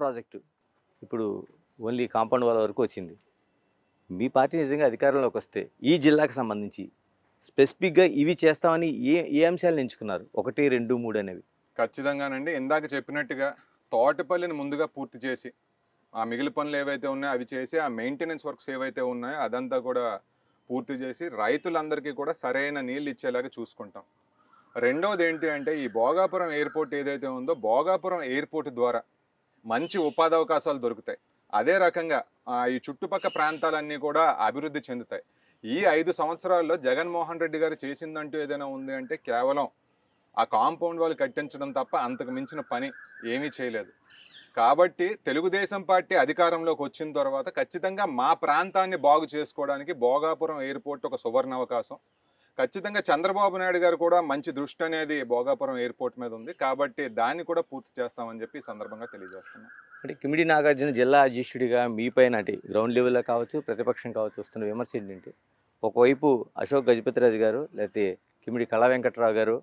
project ఇప్పుడు only compound వాళ్ళ వరకు వచ్చింది మీ పార్టీ నిజంగా అధికారంలోకి వస్తే ఈ జిల్లాకు సంబంధించి స్పెసిఫిక్గా ఇవి చేస్తామని ఏ ఏ అంశాలను ఎంచుకున్నారు ఒకటి రెండు మూడు అనేవి ఖచ్చితంగానండి ఇందాక చెప్పినట్టుగా తోటపల్లిని ముందుగా పూర్తి చేసి ఆ మిగిలి పనులు ఏవైతే ఉన్నాయో అవి చేసి ఆ మెయింటెనెన్స్ వర్క్స్ ఏవైతే ఉన్నాయో అదంతా కూడా పూర్తి చేసి రైతులందరికీ కూడా సరైన నీళ్ళు ఇచ్చేలాగా చూసుకుంటాం రెండవది ఏంటి అంటే ఈ భోగాపురం ఎయిర్పోర్ట్ ఏదైతే ఉందో భోగాపురం ఎయిర్పోర్ట్ ద్వారా మంచి ఉపాధి అవకాశాలు దొరుకుతాయి అదే రకంగా ఈ చుట్టుపక్క ప్రాంతాలన్నీ కూడా అభివృద్ధి చెందుతాయి ఈ ఐదు సంవత్సరాల్లో జగన్మోహన్ రెడ్డి గారు చేసిందంటూ ఏదైనా ఉంది అంటే కేవలం ఆ కాంపౌండ్ వాళ్ళు కట్టించడం తప్ప అంతకు మించిన పని ఏమీ చేయలేదు కాబట్టి తెలుగుదేశం పార్టీ అధికారంలోకి వచ్చిన తర్వాత ఖచ్చితంగా మా ప్రాంతాన్ని బాగు చేసుకోవడానికి భోగాపురం ఎయిర్పోర్ట్ ఒక సువర్ణ అవకాశం ఖచ్చితంగా చంద్రబాబు నాయుడు గారు కూడా మంచి దృష్టి అనేది భోగాపురం ఎయిర్పోర్ట్ మీద ఉంది కాబట్టి దాన్ని కూడా పూర్తి చేస్తామని చెప్పి సందర్భంగా తెలియజేస్తున్నాం అంటే కిమిడి నాగార్జున జిల్లా అధ్యక్షుడిగా మీపై నాటి గ్రౌండ్ లెవెల్లో కావచ్చు ప్రతిపక్షం కావచ్చు వస్తున్న విమర్శ ఏంటంటే ఒకవైపు అశోక్ గజపతిరాజు గారు లేకపోతే కిమిడి కళా వెంకట్రావు గారు